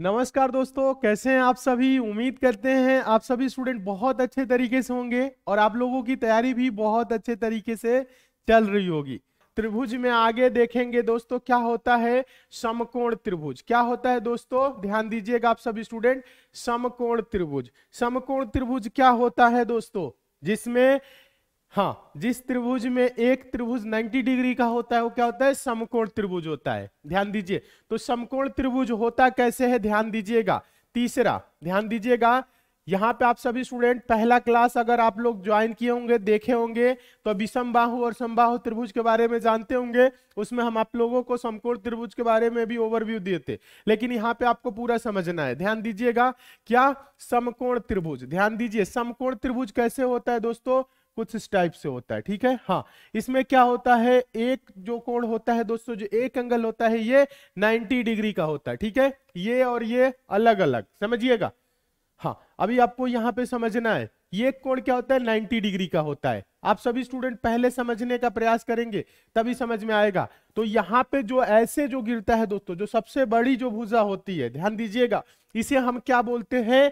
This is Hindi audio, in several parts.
नमस्कार दोस्तों कैसे हैं आप सभी उम्मीद करते हैं आप सभी स्टूडेंट बहुत अच्छे तरीके से होंगे और आप लोगों की तैयारी भी बहुत अच्छे तरीके से चल रही होगी त्रिभुज में आगे देखेंगे दोस्तों क्या होता है समकोण त्रिभुज क्या होता है दोस्तों ध्यान दीजिएगा आप सभी स्टूडेंट समकोण त्रिभुज समकोण त्रिभुज क्या होता है दोस्तों जिसमें हाँ जिस त्रिभुज में एक त्रिभुज 90 डिग्री का होता है वो क्या होता है समकोण त्रिभुज होता है ध्यान दीजिए तो समकोण त्रिभुज होता कैसे है ध्यान दीजिएगा तीसरा ध्यान दीजिएगा यहाँ पे आप सभी स्टूडेंट पहला क्लास अगर आप लोग ज्वाइन किए होंगे देखे होंगे तो विषम बाहू और समबाहु त्रिभुज के बारे में जानते होंगे उसमें हम आप लोगों को समकोण त्रिभुज के बारे में भी ओवरव्यू दिए थे लेकिन यहाँ पे आपको पूरा समझना है ध्यान दीजिएगा क्या समकोण त्रिभुज ध्यान दीजिए समकोण त्रिभुज कैसे होता है दोस्तों कुछ इस टाइप से होता है ठीक है हाँ इसमें क्या होता है एक जो कोण होता है दोस्तों जो एक एंगल होता है ये 90 डिग्री का होता है ठीक है ये और ये अलग अलग समझिएगा हाँ अभी आपको यहाँ पे समझना है ये कोण क्या होता है 90 डिग्री का होता है आप सभी स्टूडेंट पहले समझने का प्रयास करेंगे तभी समझ में आएगा तो यहाँ पे जो ऐसे जो गिरता है दोस्तों जो सबसे बड़ी जो भूजा होती है ध्यान दीजिएगा इसे हम क्या बोलते हैं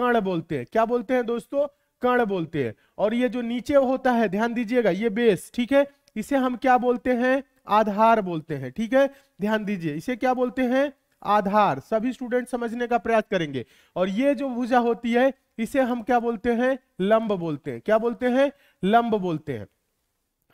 कण बोलते हैं क्या बोलते हैं दोस्तों कण बोलते हैं और ये जो नीचे होता है ध्यान दीजिएगा ये बेस ठीक है इसे हम क्या बोलते हैं आधार बोलते हैं ठीक है ध्यान दीजिए इसे क्या बोलते हैं आधार सभी स्टूडेंट समझने का प्रयास करेंगे और ये जो भुजा होती है इसे हम क्या बोलते हैं लंब बोलते हैं क्या बोलते हैं लंब बोलते हैं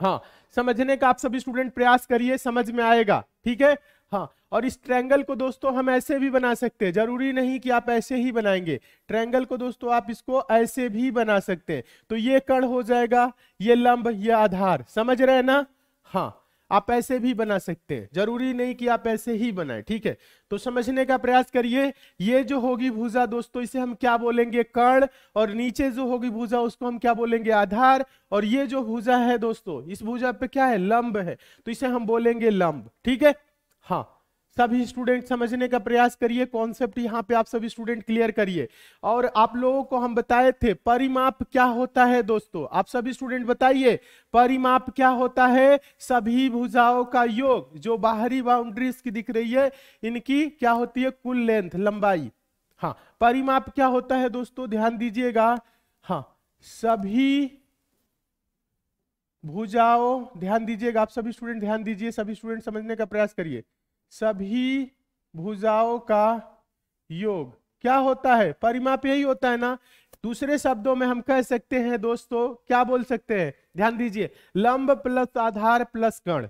हाँ समझने का आप सभी स्टूडेंट प्रयास करिए समझ में आएगा ठीक है हाँ और इस ट्रैंगल को दोस्तों हम ऐसे भी बना सकते हैं जरूरी नहीं कि आप ऐसे ही बनाएंगे ट्रैंगल को दोस्तों आप इसको ऐसे भी बना सकते हैं तो ये कण हो जाएगा ये लंब ये आधार समझ रहे हैं ना हाँ आप ऐसे भी बना सकते हैं जरूरी नहीं कि आप ऐसे ही बनाए ठीक है तो समझने का प्रयास करिए ये जो होगी भूजा दोस्तों इसे हम क्या बोलेंगे कर्ण और नीचे जो होगी भूजा उसको हम क्या बोलेंगे आधार और ये जो भूजा है दोस्तों इस भूजा पे क्या है लंब है तो इसे हम बोलेंगे लंब ठीक है हाँ सभी स्टूडेंट समझने का प्रयास करिए कॉन्सेप्ट यहाँ पे आप सभी स्टूडेंट क्लियर करिए और आप लोगों को हम बताए थे परिमाप क्या होता है दोस्तों आप सभी स्टूडेंट बताइए परिमाप क्या होता है सभी भुजाओं का योग जो बाहरी बाउंड्रीज की दिख रही है इनकी क्या होती है कुल लेंथ लंबाई हाँ परिमाप क्या होता है दोस्तों ध्यान दीजिएगा हाँ सभी भुजाओ ध्यान दीजिएगा आप सभी स्टूडेंट ध्यान दीजिए सभी स्टूडेंट समझने का प्रयास करिए सभी भुजाओं का योग क्या होता है परिमाप यही होता है ना दूसरे शब्दों में हम कह सकते हैं दोस्तों क्या बोल सकते हैं ध्यान दीजिए लंब प्लस आधार प्लस कण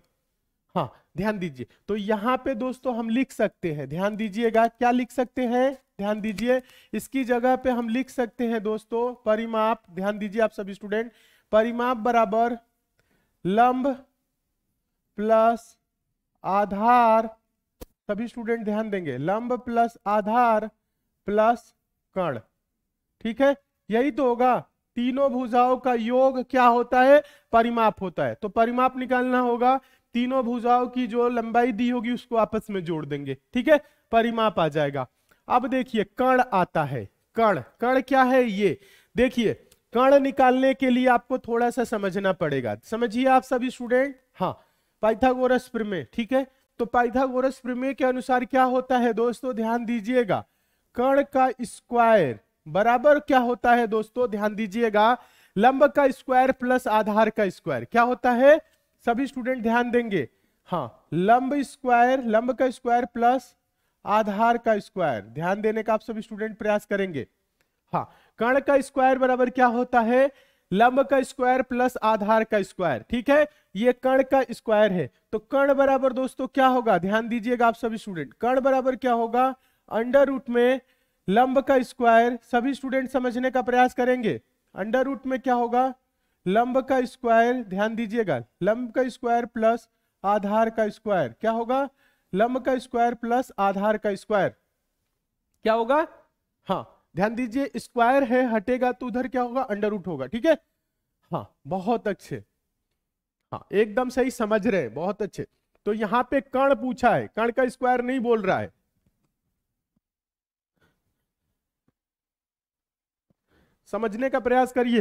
हाँ ध्यान दीजिए तो यहाँ पे दोस्तों हम लिख सकते हैं ध्यान दीजिएगा क्या लिख सकते हैं ध्यान दीजिए इसकी जगह पे हम लिख सकते हैं दोस्तों परिमाप ध्यान दीजिए आप सभी स्टूडेंट परिमाप बराबर लंब प्लस आधार सभी स्टूडेंट ध्यान देंगे लंब प्लस आधार प्लस कर्ण ठीक है यही तो होगा तीनों भुजाओं का योग क्या होता है परिमाप होता है तो परिमाप निकालना होगा तीनों भुजाओं की जो लंबाई दी होगी उसको आपस में जोड़ देंगे ठीक है परिमाप आ जाएगा अब देखिए कर्ण आता है कर्ण कर्ण क्या है ये देखिए कर्ण निकालने के लिए आपको थोड़ा सा समझना पड़ेगा समझिए आप सभी स्टूडेंट हाँ पाइथागोरस प्रमेय ठीक है तो पाइथागोरस प्रमेय के अनुसार क्या होता है दोस्तों ध्यान दीजिएगा कर्ण का स्क्वायर बराबर क्या होता है दोस्तों ध्यान दीजिएगा लंब का स्क्वायर प्लस आधार का स्क्वायर क्या होता है सभी स्टूडेंट ध्यान देंगे हाँ लंब स्क्वायर लंब का स्क्वायर प्लस आधार का स्क्वायर ध्यान देने का आप सभी स्टूडेंट प्रयास करेंगे हाँ कर्ण का स्क्वायर बराबर क्या होता है लंब का स्क्वायर प्लस आधार का स्क्वायर ठीक है ये कर्ण का स्क्वायर है तो कर्ण बराबर दोस्तों क्या होगा ध्यान दीजिएगा आप सभी स्टूडेंट कर्ण बराबर क्या होगा अंडर रूट में लंब का स्क्वायर सभी स्टूडेंट समझने का प्रयास करेंगे अंडर रूट में क्या होगा लंब का स्क्वायर ध्यान दीजिएगा लंब का स्क्वायर प्लस आधार का स्क्वायर क्या होगा लंब का स्क्वायर प्लस आधार का स्क्वायर क्या होगा हाँ ध्यान दीजिए स्क्वायर है हटेगा तो उधर क्या होगा अंडर रूट होगा ठीक है हाँ बहुत अच्छे हाँ एकदम सही समझ रहे हैं बहुत अच्छे तो यहां पे कर्ण पूछा है कर्ण का स्क्वायर नहीं बोल रहा है समझने का प्रयास करिए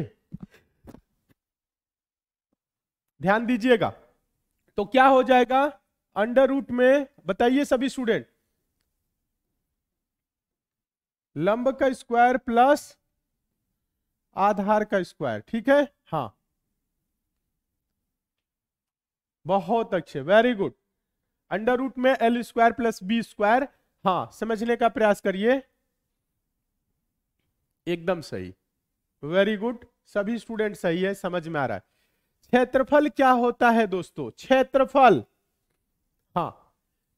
ध्यान दीजिएगा तो क्या हो जाएगा अंडर रूट में बताइए सभी स्टूडेंट लंब का स्क्वायर प्लस आधार का स्क्वायर ठीक है हाँ बहुत अच्छे वेरी गुड अंडर रूट में L square plus B square हाँ समझने का प्रयास करिए एकदम सही वेरी गुड सभी स्टूडेंट सही है समझ में आ रहा है क्षेत्रफल क्या होता है दोस्तों क्षेत्रफल हाँ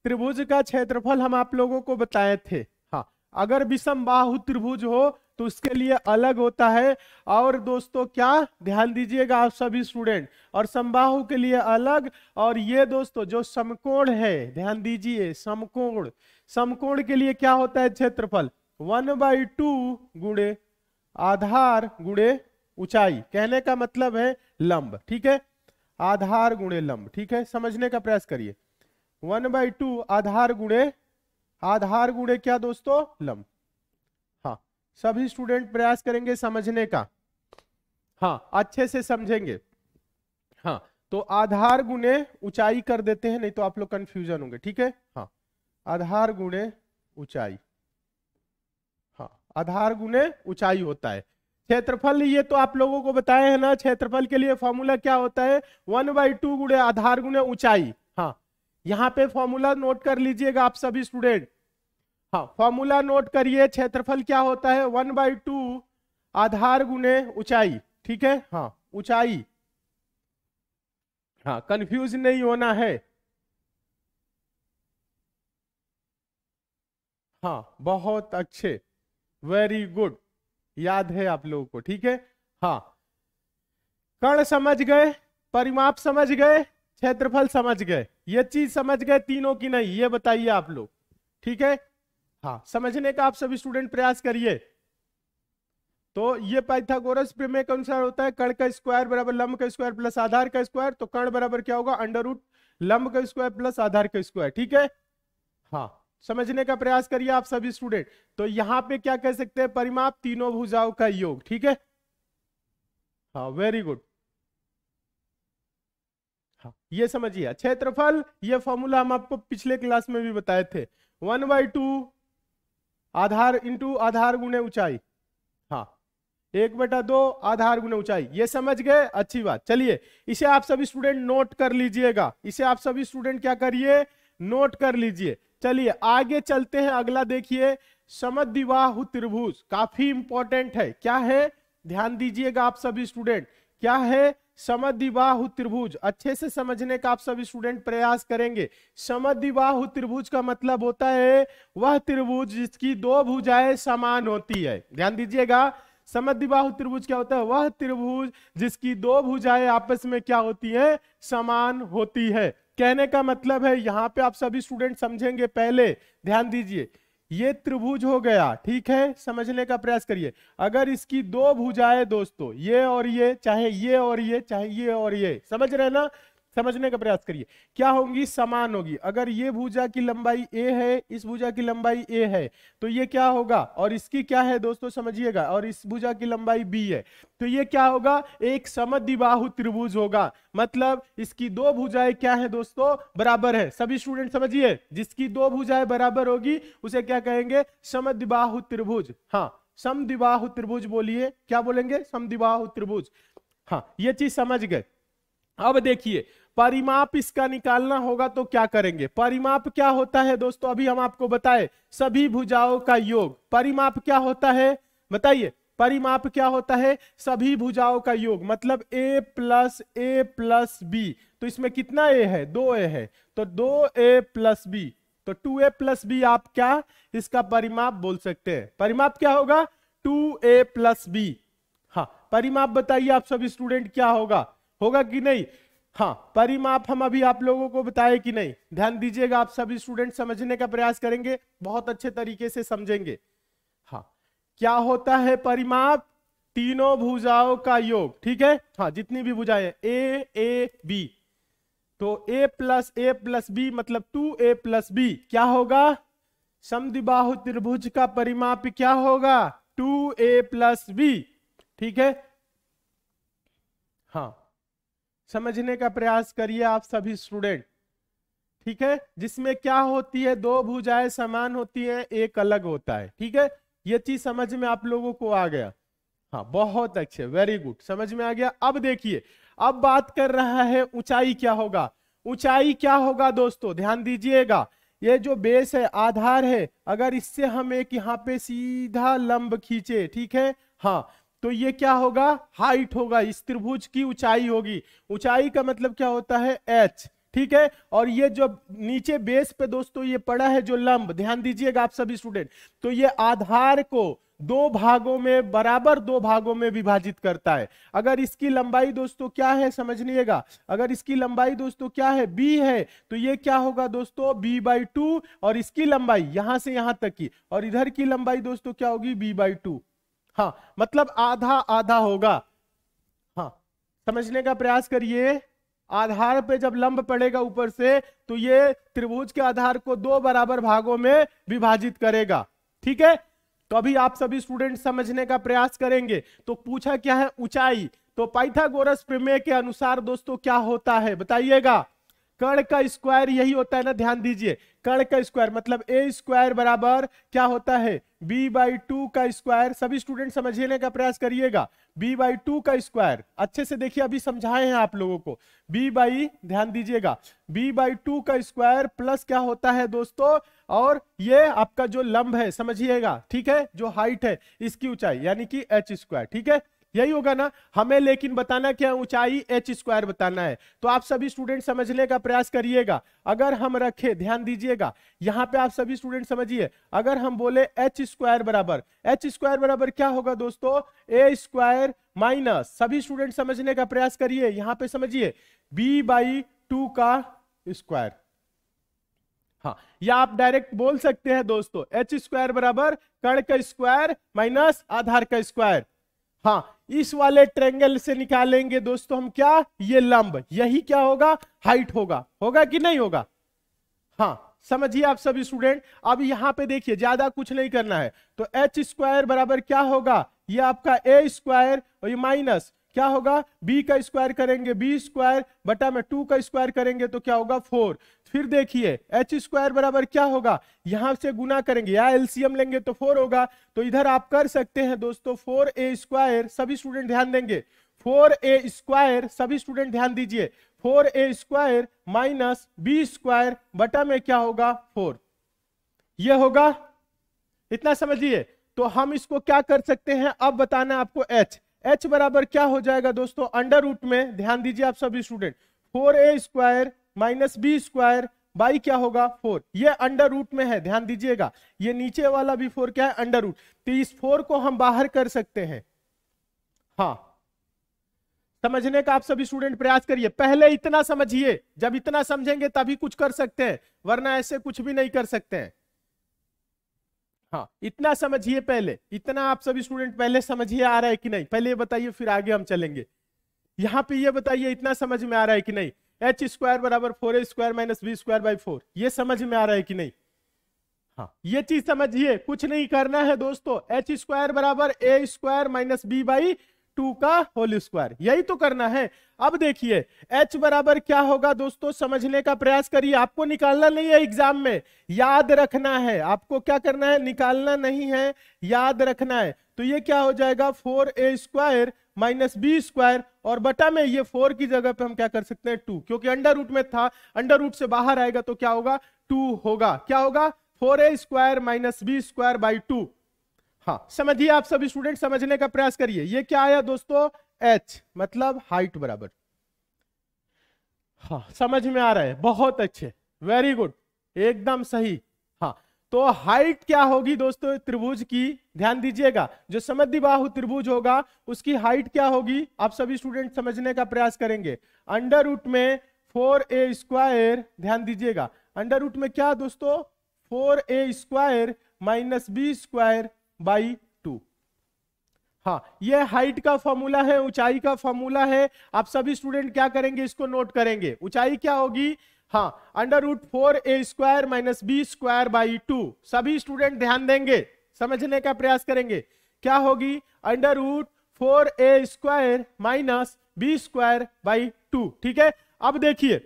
त्रिभुज का क्षेत्रफल हम आप लोगों को बताए थे अगर विषम बाहु त्रिभुज हो तो उसके लिए अलग होता है और दोस्तों क्या ध्यान दीजिएगा आप सभी स्टूडेंट और समबाहु के लिए अलग और ये दोस्तों जो समकोण है ध्यान दीजिए समकोण समकोण के लिए क्या होता है क्षेत्रफल वन बाई टू गुणे आधार गुणे ऊंचाई कहने का मतलब है लंब ठीक है आधार गुणे लंब ठीक है समझने का प्रयास करिए वन बाई टू आधार गुणे आधार गुणे क्या दोस्तों लम हाँ सभी स्टूडेंट प्रयास करेंगे समझने का हाँ अच्छे से समझेंगे हाँ तो आधार गुणे ऊंचाई कर देते हैं नहीं तो आप लोग कंफ्यूजन होंगे ठीक है हाँ आधार गुणे ऊंचाई हाँ आधार गुणे ऊंचाई होता है क्षेत्रफल ये तो आप लोगों को बताए है ना क्षेत्रफल के लिए फॉर्मूला क्या होता है वन बाई टू गुणे आधार गुणे ऊंचाई हाँ यहाँ पे फॉर्मूला नोट कर लीजिएगा आप सभी स्टूडेंट हाँ फॉर्मूला नोट करिए क्षेत्रफल क्या होता है वन बाई टू आधार गुने ऊंचाई ठीक है हाँ ऊंचाई हाँ कंफ्यूज नहीं होना है हाँ बहुत अच्छे वेरी गुड याद है आप लोगों को ठीक है हाँ कण समझ गए परिमाप समझ गए क्षेत्रफल समझ गए ये चीज समझ गए तीनों की नहीं ये बताइए आप लोग ठीक है हाँ समझने का आप सभी स्टूडेंट प्रयास करिए तो ये पाइथागोरस प्रमेय के अनुसार होता है कण का स्क्वायर बराबर लंब का स्क्वायर प्लस आधार का स्क्वायर तो कण बराबर क्या होगा अंडर रूट लंब का स्क्वायर प्लस आधार का स्क्वायर ठीक है हाँ समझने का प्रयास करिए आप सभी स्टूडेंट तो यहाँ पे क्या कह सकते हैं परिमाप तीनों भुजाओं का योग ठीक है हाँ वेरी गुड हाँ ये समझिए क्षेत्रफल ये फॉर्मूला हम आपको पिछले क्लास में भी बताए थे वन बाई टू आधार इंटू आधार गुणे ऊंचाई हाँ एक बेटा दो आधार गुणे ऊंचाई ये समझ गए अच्छी बात चलिए इसे आप सभी स्टूडेंट नोट कर लीजिएगा इसे आप सभी स्टूडेंट क्या करिए नोट कर लीजिए चलिए आगे चलते हैं अगला देखिए समद्विबाहु त्रिभुज काफी इंपॉर्टेंट है क्या है ध्यान दीजिएगा आप सभी स्टूडेंट क्या है समद्विबाहु त्रिभुज अच्छे से समझने का आप सभी स्टूडेंट प्रयास करेंगे समद्विबाहु त्रिभुज का मतलब होता है वह त्रिभुज जिसकी दो भुजाएं समान होती है ध्यान दीजिएगा समद्विबाहु त्रिभुज क्या होता है वह त्रिभुज जिसकी दो भुजाएं आपस में क्या होती है समान होती है कहने का मतलब है यहाँ पे आप सभी स्टूडेंट समझेंगे पहले ध्यान दीजिए ये त्रिभुज हो गया ठीक है समझने का प्रयास करिए अगर इसकी दो भुजाएं दोस्तों ये और ये चाहे ये और ये चाहे ये और ये समझ रहे ना समझने का प्रयास करिए क्या होगी समान होगी अगर ये भुजा की लंबाई ए है इस भुजा की लंबाई ए है तो ये क्या होगा और इसकी क्या है दोस्तों समझिएगा और इस भुजा की लंबाई बी है तो ये क्या होगा एक समद्विबाहु त्रिभुज होगा मतलब इसकी दो भुजाएं क्या है दोस्तों बराबर है सभी स्टूडेंट समझिए जिसकी दो भुजाएं बराबर होगी उसे क्या कहेंगे समद्विबाहु त्रिभुज हाँ समद्विबाहु त्रिभुज बोलिए क्या बोलेंगे समद्विबाहु त्रिभुज हाँ ये चीज समझ गए अब देखिए परिमाप इसका निकालना होगा तो क्या करेंगे परिमाप क्या होता है दोस्तों अभी हम आपको बताए सभी भुजाओं का योग परिमाप क्या होता है बताइए परिमाप क्या होता है सभी भुजाओं का योग मतलब a plus A plus B तो इसमें कितना a है दो ए है तो दो ए प्लस बी तो टू ए प्लस बी आप क्या इसका परिमाप बोल सकते हैं परिमाप क्या होगा टू ए प्लस बी हाँ परिमाप बताइए आप सभी स्टूडेंट क्या होगा होगा कि नहीं हाँ परिमाप हम अभी आप लोगों को बताए कि नहीं ध्यान दीजिएगा आप सभी स्टूडेंट समझने का प्रयास करेंगे बहुत अच्छे तरीके से समझेंगे हाँ क्या होता है परिमाप तीनों भुजाओं का योग ठीक है हाँ जितनी भी भुजाएं ए ए बी तो A plus A plus B मतलब टू ए प्लस बी क्या होगा समदिबाहु त्रिभुज का परिमाप क्या होगा टू ए प्लस बी ठीक है हाँ समझने का प्रयास करिए आप सभी स्टूडेंट ठीक है जिसमें क्या होती है दो भुजाएं समान होती है एक अलग होता है ठीक है ये चीज समझ में आप लोगों को आ गया हाँ बहुत अच्छे वेरी गुड समझ में आ गया अब देखिए अब बात कर रहा है ऊंचाई क्या होगा ऊंचाई क्या होगा दोस्तों ध्यान दीजिएगा ये जो बेस है आधार है अगर इससे हम एक यहाँ पे सीधा लंब खींचे ठीक है हाँ तो ये क्या होगा हाइट होगा इस त्रिभुज की ऊंचाई होगी ऊंचाई का मतलब क्या होता है एच ठीक है और ये जो नीचे बेस पे दोस्तों ये पड़ा है जो लंब ध्यान दीजिएगा आप सभी स्टूडेंट तो ये आधार को दो भागों में बराबर दो भागों में विभाजित करता है अगर इसकी लंबाई दोस्तों क्या है समझनिएगा अगर इसकी लंबाई दोस्तों क्या है बी है तो ये क्या होगा दोस्तों बी बाई टू और इसकी लंबाई यहां से यहां तक की और इधर की लंबाई दोस्तों क्या होगी बी बाई टू हाँ मतलब आधा आधा होगा हाँ समझने का प्रयास करिए आधार पे जब लंब पड़ेगा ऊपर से तो ये त्रिभुज के आधार को दो बराबर भागों में विभाजित करेगा ठीक है तो अभी आप सभी स्टूडेंट समझने का प्रयास करेंगे तो पूछा क्या है ऊंचाई तो पाइथागोरस प्रमेय के अनुसार दोस्तों क्या होता है बताइएगा कर्ण का स्क्वायर यही होता है ना ध्यान दीजिए कर्ण का स्क्वायर मतलब ए स्क्वायर बराबर क्या होता है बी बाई टू का स्क्वायर सभी स्टूडेंट समझने का प्रयास करिएगा बी बाई टू का स्क्वायर अच्छे से देखिए अभी समझाए हैं आप लोगों को बी बाई ध्यान दीजिएगा बी बाई टू का स्क्वायर प्लस क्या होता है दोस्तों और ये आपका जो लंब है समझिएगा ठीक है जो हाइट है इसकी ऊंचाई यानी कि एच स्क्वायर ठीक है यही होगा ना हमें लेकिन बताना क्या ऊंचाई एच स्क्वायर बताना है तो आप सभी स्टूडेंट समझने का प्रयास करिएगा अगर हम रखे ध्यान दीजिएगा यहाँ पे आप सभी स्टूडेंट समझिए अगर हम बोले एच स्क्वायर बराबर एच स्क्वायर बराबर क्या होगा दोस्तों ए स्क्वायर माइनस सभी स्टूडेंट समझने का प्रयास करिए यहाँ पे समझिए बी बाई टू का स्क्वायर हाँ या आप डायरेक्ट बोल सकते हैं दोस्तों एच स्क्वायर बराबर कण का स्क्वायर माइनस आधार का स्क्वायर हाँ इस वाले ट्रेंगल से निकालेंगे दोस्तों हम क्या ये लंब यही क्या होगा हाइट होगा होगा कि नहीं होगा हाँ समझिए आप सभी स्टूडेंट अब यहां पे देखिए ज्यादा कुछ नहीं करना है तो एच स्क्वायर बराबर क्या होगा ये आपका ए स्क्वायर और ये माइनस क्या होगा b का स्क्वायर करेंगे b स्क्वायर बटा में टू का स्क्वायर करेंगे तो क्या होगा फोर फिर देखिए एच स्क्वायर बराबर क्या होगा यहां से गुना करेंगे या एलसीएम लेंगे तो फोर होगा तो इधर आप कर सकते हैं दोस्तों फोर ए स्क्वायर सभी स्टूडेंट ध्यान देंगे फोर ए स्क्वायर सभी स्टूडेंट ध्यान दीजिए four A square minus B square बटा में क्या होगा फोर यह होगा इतना समझिए तो हम इसको क्या कर सकते हैं अब बताना आपको एच एच बराबर क्या हो जाएगा दोस्तों अंडर रूट में ध्यान दीजिए आप सभी student four A square minus B square by क्या होगा फोर ये अंडर रूट में है ध्यान दीजिएगा ये नीचे वाला भी फोर क्या है अंडर रूट तो इस फोर को हम बाहर कर सकते हैं हाँ समझने का आप सभी स्टूडेंट प्रयास करिए पहले इतना समझिए जब इतना समझेंगे तभी कुछ कर सकते हैं वरना ऐसे कुछ भी नहीं कर सकते हैं हाँ इतना समझिए पहले इतना आप सभी स्टूडेंट पहले समझिए आ रहा है कि नहीं पहले ये बताइए फिर आगे हम चलेंगे यहाँ पे ये बताइए इतना समझ में आ रहा है कि नहीं एच स्क्वायर बराबर four A square minus B square by four ये समझ में आ रहा है कि नहीं हाँ ये चीज समझिए कुछ नहीं करना है दोस्तों एच स्क्वायर बराबर A square minus B by two का होल स्क्वायर यही तो करना है अब देखिए h बराबर क्या होगा दोस्तों समझने का प्रयास करिए आपको निकालना नहीं है एग्जाम में याद रखना है आपको क्या करना है निकालना नहीं है याद रखना है तो ये क्या हो जाएगा four A square minus B square और बटा में ये फोर की जगह पे हम क्या कर सकते हैं टू क्योंकि अंडर रूट में था अंडर रूट से बाहर आएगा तो क्या होगा टू होगा क्या होगा four A square minus B square by two हाँ समझिए आप सभी स्टूडेंट समझने का प्रयास करिए ये क्या आया दोस्तों एच मतलब हाइट बराबर हाँ समझ में आ रहा है बहुत अच्छे वेरी गुड एकदम सही हाँ तो हाइट क्या होगी दोस्तों त्रिभुज की ध्यान दीजिएगा जो बाहु त्रिभुज होगा उसकी हाइट क्या होगी आप सभी स्टूडेंट समझने का प्रयास करेंगे अंडर रूट में फोर ए स्क्वायर ध्यान दीजिएगा अंडर रूट में क्या दोस्तों four A square minus B square by two हाँ यह हाइट का फॉर्मूला है ऊंचाई का फॉर्मूला है आप सभी स्टूडेंट क्या करेंगे इसको नोट करेंगे ऊंचाई क्या होगी हाँ under root four A square minus B square by two सभी स्टूडेंट ध्यान देंगे समझने का प्रयास करेंगे क्या होगी under root four A square minus B square by two ठीक है अब देखिए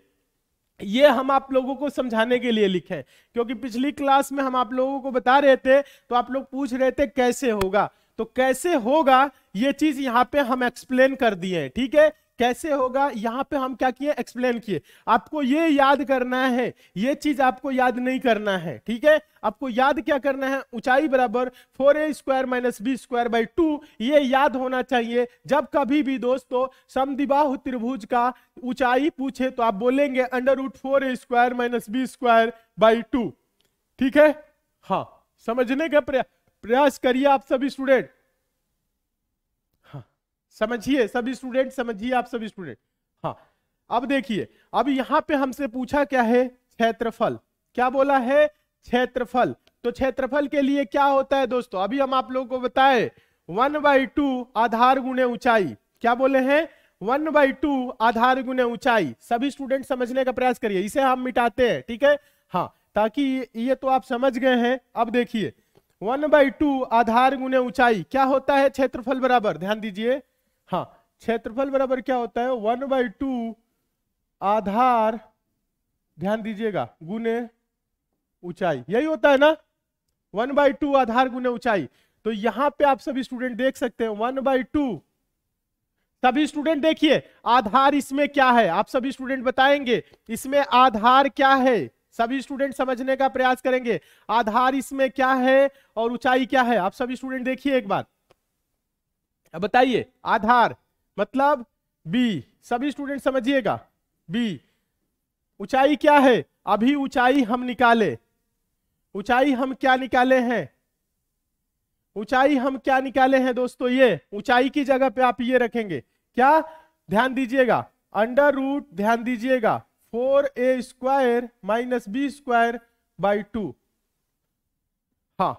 ये हम आप लोगों को समझाने के लिए लिखे क्योंकि पिछली क्लास में हम आप लोगों को बता रहे थे तो आप लोग पूछ रहे थे कैसे होगा तो कैसे होगा ये चीज यहाँ पे हम एक्सप्लेन कर दिए ठीक है कैसे होगा यहाँ पे हम क्या किए एक्सप्लेन किए आपको ये याद करना है ये चीज आपको याद नहीं करना है ठीक है आपको याद क्या करना है ऊंचाई बराबर four A square minus B square by two ये याद होना चाहिए जब कभी भी दोस्तों समिबाह त्रिभुज का ऊंचाई पूछे तो आप बोलेंगे under root four A square minus B square by two ठीक है हाँ समझने का प्रयास करिए आप सभी स्टूडेंट समझिए सभी स्टूडेंट समझिए आप सभी स्टूडेंट हाँ अब देखिए अब यहाँ पे हमसे पूछा क्या है क्षेत्रफल क्या बोला है क्षेत्रफल तो क्षेत्रफल के लिए क्या होता है दोस्तों अभी हम आप लोगों को बताए वन बाई टू आधार गुणे ऊंचाई क्या बोले हैं वन बाई टू आधार गुणे ऊंचाई सभी स्टूडेंट समझने का प्रयास करिए इसे हम मिटाते हैं ठीक है हाँ ताकि ये तो आप समझ गए हैं अब देखिए वन बाई टू आधार गुणे ऊंचाई क्या होता है क्षेत्रफल बराबर ध्यान दीजिए हाँ क्षेत्रफल बराबर क्या होता है वन बाई टू आधार ध्यान दीजिएगा गुने ऊंचाई यही होता है ना वन बाई टू आधार गुने ऊंचाई तो यहां पे आप सभी स्टूडेंट देख सकते हैं वन बाई टू सभी स्टूडेंट देखिए आधार इसमें क्या है आप सभी स्टूडेंट बताएंगे इसमें आधार क्या है सभी स्टूडेंट समझने का प्रयास करेंगे आधार इसमें क्या है और ऊंचाई क्या है आप सभी स्टूडेंट देखिए एक बार अब बताइए आधार मतलब बी सभी स्टूडेंट समझिएगा बी ऊंचाई क्या है अभी ऊंचाई हम निकाले ऊंचाई हम क्या निकाले हैं ऊंचाई हम क्या निकाले हैं दोस्तों ये ऊंचाई की जगह पे आप ये रखेंगे क्या ध्यान दीजिएगा अंडर रूट ध्यान दीजिएगा four A square minus B square by two हाँ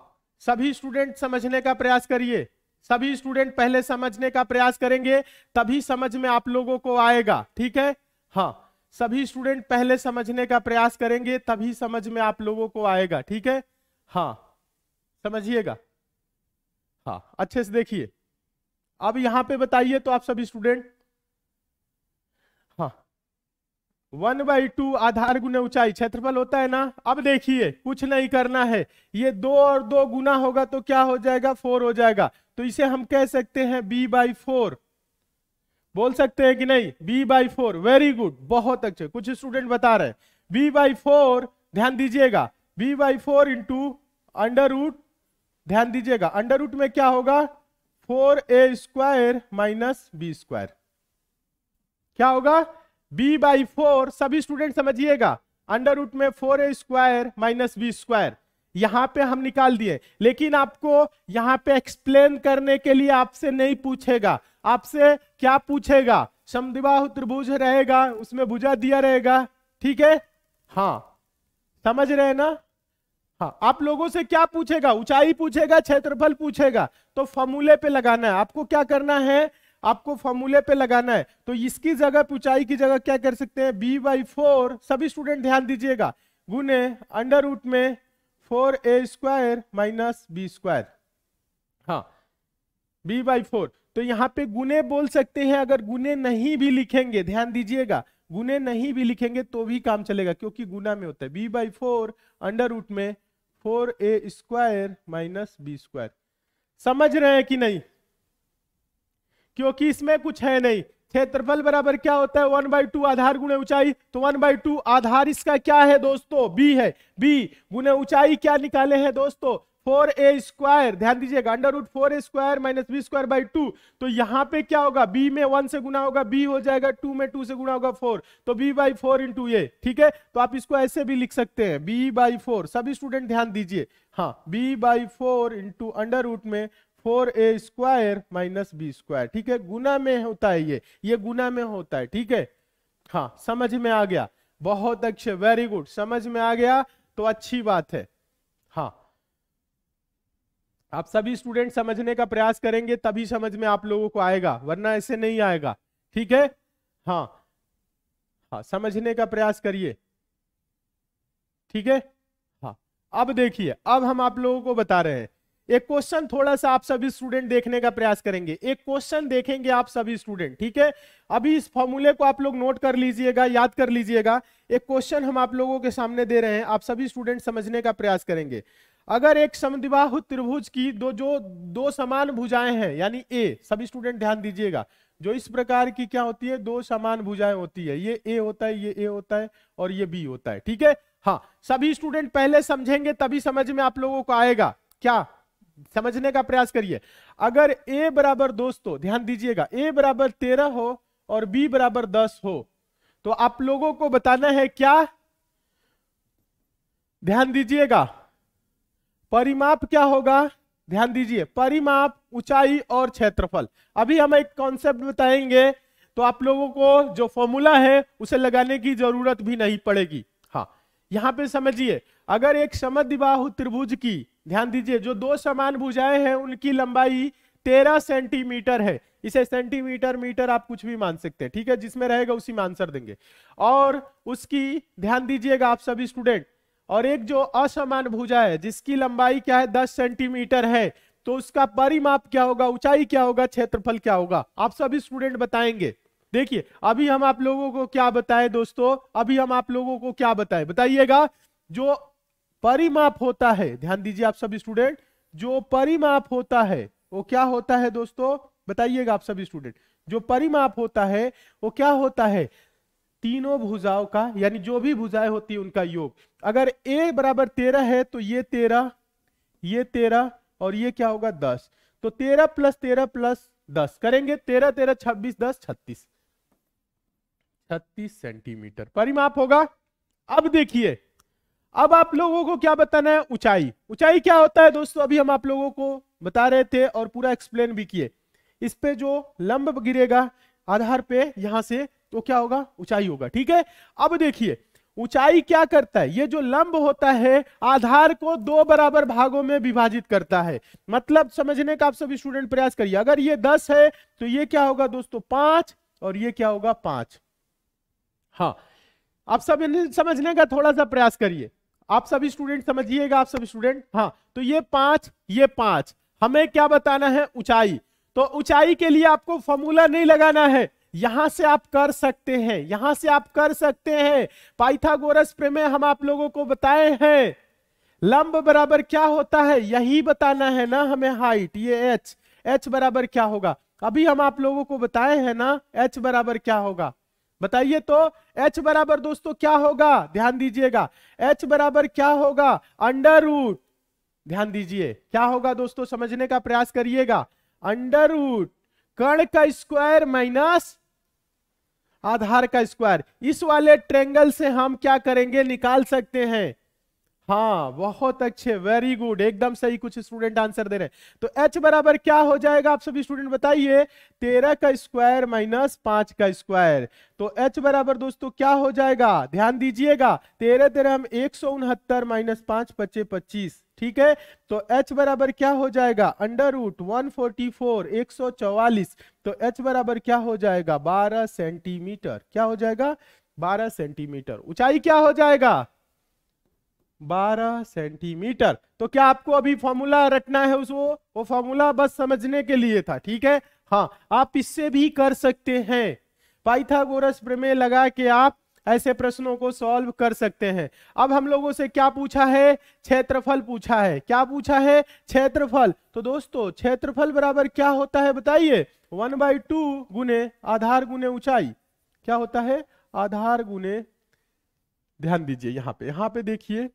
सभी स्टूडेंट समझने का प्रयास करिए सभी स्टूडेंट पहले समझने का प्रयास करेंगे तभी समझ में आप लोगों को आएगा ठीक है हाँ सभी स्टूडेंट पहले समझने का प्रयास करेंगे तभी समझ में आप लोगों को आएगा ठीक है हाँ समझिएगा हाँ अच्छे से देखिए अब यहां पे बताइए तो आप सभी स्टूडेंट हाँ वन बाई टू आधार गुना ऊंचाई क्षेत्रफल होता है ना अब देखिए कुछ नहीं करना है ये दो और दो गुना होगा तो क्या हो जाएगा फोर हो जाएगा तो इसे हम कह सकते हैं बी बाई फोर बोल सकते हैं कि नहीं B by four very good बहुत अच्छे कुछ स्टूडेंट बता रहे बी बाई फोर ध्यान दीजिएगा B by four into under root ध्यान दीजिएगा अंडर रूट में क्या होगा four A square minus B square क्या होगा b बाई फोर सभी स्टूडेंट समझिएगा अंडर रूट में four A square minus B square यहां पे हम निकाल दिए लेकिन आपको यहां पे एक्सप्लेन करने के लिए आपसे नहीं पूछेगा आपसे क्या पूछेगा समिवाह त्रिभुज रहेगा उसमें भुजा दिया रहेगा ठीक है हाँ समझ रहे ना हाँ आप लोगों से क्या पूछेगा ऊंचाई पूछेगा क्षेत्रफल पूछेगा तो फॉर्मूले पे लगाना है आपको क्या करना है आपको फॉर्मूले पे लगाना है तो इसकी जगह ऊंचाई की जगह क्या कर सकते हैं बी बाई फोर सभी स्टूडेंट ध्यान दीजिएगा गुने अंडर रूट में four A square minus B square हाँ बी बाई फोर तो यहाँ पे गुने बोल सकते हैं अगर गुने नहीं भी लिखेंगे ध्यान दीजिएगा गुने नहीं भी लिखेंगे तो भी काम चलेगा क्योंकि गुना में होता है B by four under root में four A square minus B square समझ रहे हैं कि नहीं क्योंकि इसमें कुछ है नहीं क्षेत्रफल बराबर क्या होता है वन बाई टू आधार गुणे ऊंचाई तो वन बाई टू आधार इसका क्या है दोस्तों बी है बी गुणे ऊंचाई क्या निकाले हैं दोस्तों फोर ए स्क्वायर ध्यान दीजिएगा under root four A square minus B square by two तो यहाँ पे क्या होगा बी में वन से गुना होगा बी हो जाएगा टू में टू से गुना होगा फोर तो B by four into A ठीक है तो आप इसको ऐसे भी लिख सकते हैं बी बाई फोर सभी स्टूडेंट ध्यान दीजिए हाँ B by four into under root में four A square minus B square ठीक है गुना में होता है ये ये गुना में होता है ठीक है हाँ समझ में आ गया बहुत अच्छे वेरी गुड समझ में आ गया तो अच्छी बात है हाँ आप सभी स्टूडेंट समझने का प्रयास करेंगे तभी समझ में आप लोगों को आएगा वरना ऐसे नहीं आएगा ठीक है हाँ हाँ समझने का प्रयास करिए ठीक है हाँ अब देखिए अब हम आप लोगों को बता रहे हैं एक क्वेश्चन थोड़ा सा आप सभी स्टूडेंट देखने का प्रयास करेंगे एक क्वेश्चन देखेंगे आप सभी स्टूडेंट ठीक है अभी इस फॉर्मूले को आप लोग नोट कर लीजिएगा याद कर लीजिएगा एक क्वेश्चन हम आप लोगों के सामने दे रहे हैं आप सभी स्टूडेंट समझने का प्रयास करेंगे अगर एक समिवाह त्रिभुज की दो जो दो समान भुजाएं हैं यानी ए सभी स्टूडेंट ध्यान दीजिएगा जो इस प्रकार की क्या होती है दो समान भुजाएं होती है ये ए होता है ये ए होता है और ये बी होता है ठीक है हाँ सभी स्टूडेंट पहले समझेंगे तभी समझ में आप लोगों को आएगा क्या समझने का प्रयास करिए अगर ए बराबर दोस्तों ध्यान दीजिएगा ए बराबर तेरह हो और बी बराबर दस हो तो आप लोगों को बताना है क्या ध्यान दीजिएगा परिमाप क्या होगा ध्यान दीजिए परिमाप ऊंचाई और क्षेत्रफल अभी हम एक कॉन्सेप्ट बताएंगे तो आप लोगों को जो फॉर्मूला है उसे लगाने की जरूरत भी नहीं पड़ेगी यहां पे समझिए अगर एक समद्विबाहु त्रिभुज की ध्यान दीजिए जो दो समान भुजाएं हैं उनकी लंबाई तेरह सेंटीमीटर है इसे सेंटीमीटर मीटर आप कुछ भी मान सकते हैं ठीक है जिसमें रहेगा उसी में आंसर देंगे और उसकी ध्यान दीजिएगा आप सभी स्टूडेंट और एक जो असमान भुजा है जिसकी लंबाई क्या है दस सेंटीमीटर है तो उसका परिमाप क्या होगा ऊंचाई क्या होगा क्षेत्रफल क्या होगा आप सभी स्टूडेंट बताएंगे देखिए अभी हम आप लोगों को क्या बताए दोस्तों अभी हम आप लोगों को क्या बताए बताइएगा जो परिमाप होता है ध्यान दीजिए आप सब स्टूडेंट जो परिमाप होता है वो क्या होता है दोस्तों बताइएगा आप सब स्टूडेंट जो परिमाप होता है वो क्या होता है तीनों भुजाओं का यानी जो भी भुजाएं होती है उनका योग अगर ए बराबर तेरह है तो ये तेरह ये तेरह और ये क्या होगा दस तो तेरह प्लस तेरह प्लस दस करेंगे तेरह तेरह छब्बीस दस छत्तीस छत्तीस सेंटीमीटर परिमाप होगा अब देखिए अब आप लोगों को क्या बताना है ऊंचाई ऊंचाई क्या होता है दोस्तों अभी हम आप लोगों को बता रहे थे और पूरा एक्सप्लेन भी किए इस पे जो लंब गिरेगा आधार पे यहां से तो क्या होगा ऊंचाई होगा ठीक है अब देखिए ऊंचाई क्या करता है ये जो लंब होता है आधार को दो बराबर भागों में विभाजित करता है मतलब समझने का आप सभी स्टूडेंट प्रयास करिए अगर ये दस है तो ये क्या होगा दोस्तों पांच और ये क्या होगा पांच हाँ आप सब समझने का थोड़ा सा प्रयास करिए आप सब स्टूडेंट समझिएगा आप सब स्टूडेंट हाँ तो ये पांच ये पांच हमें क्या बताना है ऊंचाई तो ऊंचाई के लिए आपको फॉर्मूला नहीं लगाना है यहां से आप कर सकते हैं यहां से आप कर सकते हैं पाइथागोरस में हम आप लोगों को बताए हैं लंब बराबर क्या होता है यही बताना है ना हमें हाइट ये एच एच बराबर क्या होगा अभी हम आप लोगों को बताए हैं ना एच बराबर क्या होगा बताइए तो एच बराबर दोस्तों क्या होगा ध्यान दीजिएगा एच बराबर क्या होगा अंडर रूट ध्यान दीजिए क्या होगा दोस्तों समझने का प्रयास करिएगा अंडर रूट कर्ण का स्क्वायर माइनस आधार का स्क्वायर इस वाले ट्रेंगल से हम क्या करेंगे निकाल सकते हैं हाँ बहुत अच्छे वेरी गुड एकदम सही कुछ स्टूडेंट आंसर दे रहे हैं तो h बराबर क्या हो जाएगा आप सभी स्टूडेंट बताइए तेरह का स्क्वायर माइनस पांच का स्क्वायर तो h बराबर दोस्तों क्या हो जाएगा ध्यान दीजिएगा तेरह तेरह हम एक सौ उनहत्तर माइनस पांच पच्चे पच्चीस ठीक है तो h बराबर क्या हो जाएगा under root one forty four एक सौ चौवालीस तो एच बराबर क्या हो जाएगा बारह सेंटीमीटर क्या हो जाएगा बारह सेंटीमीटर ऊंचाई क्या हो जाएगा 12 सेंटीमीटर तो क्या आपको अभी फॉर्मूला रटना है उसको वो फॉर्मूला बस समझने के लिए था ठीक है हाँ आप इससे भी कर सकते हैं पाइथागोरस प्रमेय लगा के आप ऐसे प्रश्नों को सॉल्व कर सकते हैं अब हम लोगों से क्या पूछा है क्षेत्रफल पूछा है क्या पूछा है क्षेत्रफल तो दोस्तों क्षेत्रफल बराबर क्या होता है बताइए वन बाई टू गुने आधार गुने ऊंचाई क्या होता है आधार गुने ध्यान दीजिए यहाँ पे यहाँ पे देखिए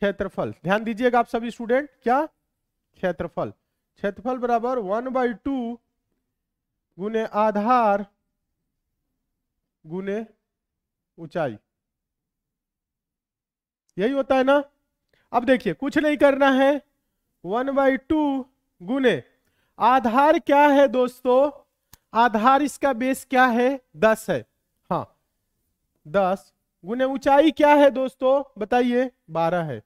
क्षेत्रफल ध्यान दीजिएगा आप सभी स्टूडेंट क्या क्षेत्रफल क्षेत्रफल बराबर वन बाई टू गुने आधार गुने ऊंचाई यही होता है ना अब देखिए कुछ नहीं करना है वन बाई टू गुने आधार क्या है दोस्तों आधार इसका बेस क्या है दस है हाँ दस गुने ऊंचाई क्या है दोस्तों बताइए बारह है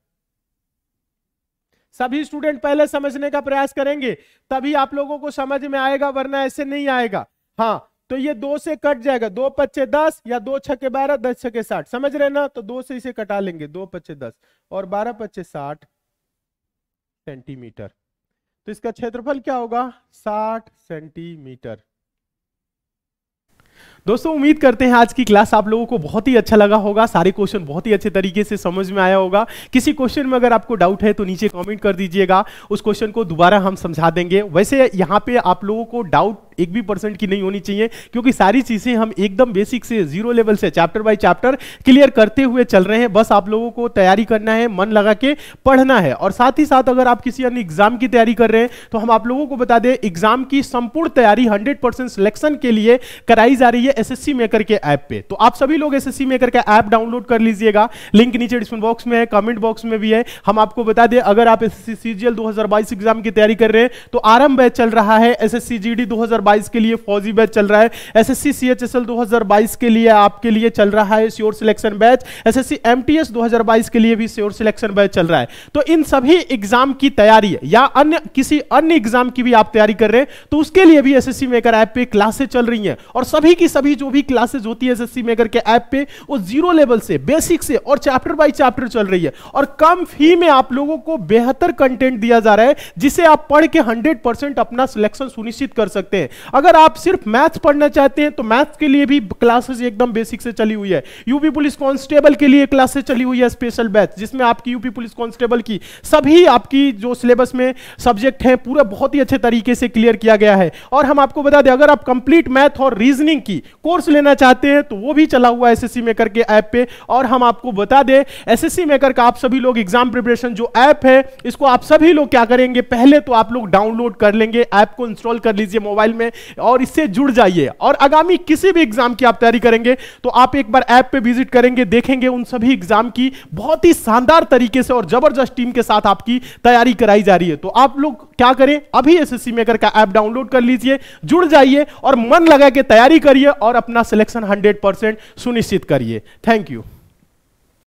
सभी स्टूडेंट पहले समझने का प्रयास करेंगे तभी आप लोगों को समझ में आएगा वरना ऐसे नहीं आएगा हाँ तो ये दो से कट जाएगा दो पच्चे दस या दो छके बारह दस छके साठ समझ रहे ना तो दो से इसे कटा लेंगे दो पच्चे दस और बारह पच्चे साठ सेंटीमीटर तो इसका क्षेत्रफल क्या होगा साठ सेंटीमीटर दोस्तों उम्मीद करते हैं आज की क्लास आप लोगों को बहुत ही अच्छा लगा होगा सारे क्वेश्चन बहुत ही अच्छे तरीके से समझ में आया होगा किसी क्वेश्चन में अगर आपको डाउट है तो नीचे कमेंट कर दीजिएगा उस क्वेश्चन को दोबारा हम समझा देंगे वैसे यहाँ पे आप लोगों को डाउट एक भी परसेंट की नहीं होनी चाहिए क्योंकि सारी चीज़ें हम एकदम बेसिक से जीरो लेवल से चैप्टर बाय चैप्टर क्लियर करते हुए चल रहे हैं बस आप लोगों को तैयारी करना है मन लगा के पढ़ना है और साथ ही साथ अगर आप किसी अन्य एग्जाम की तैयारी कर रहे हैं तो हम आप लोगों को बता दें एग्जाम की संपूर्ण तैयारी हंड्रेड परसेंट सिलेक्शन के लिए कराई जा रही है एसएससी मेकर के ऐप पे तो आप सभी लोग एसएससी मेकर का ऐप डाउनलोड कर लीजिएगा लिंक नीचे डिस्क्रिप्शन बॉक्स में है कमेंट बॉक्स में भी है हम आपको बता दें अगर आप एसएससी सीजीएल 2022 एग्जाम की तैयारी कर रहे हैं तो आरंभ चल रहा है एसएससी जीडी 2022 2022 के लिए फौजी बैच चल रहा है एसएससी सीएचएसएल 2022 के लिए आपके लिए चल रहा है sure selection batch SSC MTS 2022 के लिए भी श्योर सिलेक्शन बैच चल रहा है तो इन सभी एग्जाम की तैयारी या अन्य किसी अन्य एग्जाम की भी आप तैयारी कर रहे हैं तो उसके लिए भी एस मेकर ऐप पर क्लासेज चल रही हैं और सभी की सभी जो भी क्लासेज होती है एस मेकर के ऐप पर वो जीरो लेवल से बेसिक से और चैप्टर बाई चैप्टर चल रही है और कम फी में आप लोगों को बेहतर कंटेंट दिया जा रहा है जिसे आप पढ़ के 100 परसेंट अपना सिलेक्शन सुनिश्चित कर सकते हैं अगर आप सिर्फ मैथ्स पढ़ना चाहते हैं तो मैथ्स के लिए भी क्लासेस एकदम बेसिक से चली हुई है यूपी पुलिस कांस्टेबल के लिए क्लासेस चली हुई है स्पेशल बैच जिसमें आपकी यूपी पुलिस कांस्टेबल की सभी आपकी जो सिलेबस में सब्जेक्ट हैं पूरा बहुत ही अच्छे तरीके से क्लियर किया गया है और हम आपको बता दें अगर आप कंप्लीट मैथ और रीजनिंग की कोर्स लेना चाहते हैं तो वो भी चला हुआ है एसएससी मेकर के ऐप पर और हम आपको बता दें एसएससी मेकर का आप सभी लोग एग्जाम प्रिपरेशन जो ऐप है इसको आप सभी लोग क्या करेंगे पहले तो आप लोग डाउनलोड कर लेंगे ऐप को इंस्टॉल कर लीजिए मोबाइल में में और इससे जुड़ जाइए और आगामी किसी भी एग्जाम की आप तैयारी करेंगे तो आप एक बार ऐप पे विजिट करेंगे देखेंगे उन सभी एग्जाम की बहुत ही शानदार तरीके से और जबरदस्त टीम के साथ आपकी तैयारी कराई जा रही है तो आप लोग क्या करें अभी एस मेकर का ऐप डाउनलोड कर लीजिए जुड़ जाइए और मन लगा के तैयारी करिए और अपना सिलेक्शन हंड्रेड सुनिश्चित करिए थैंक यू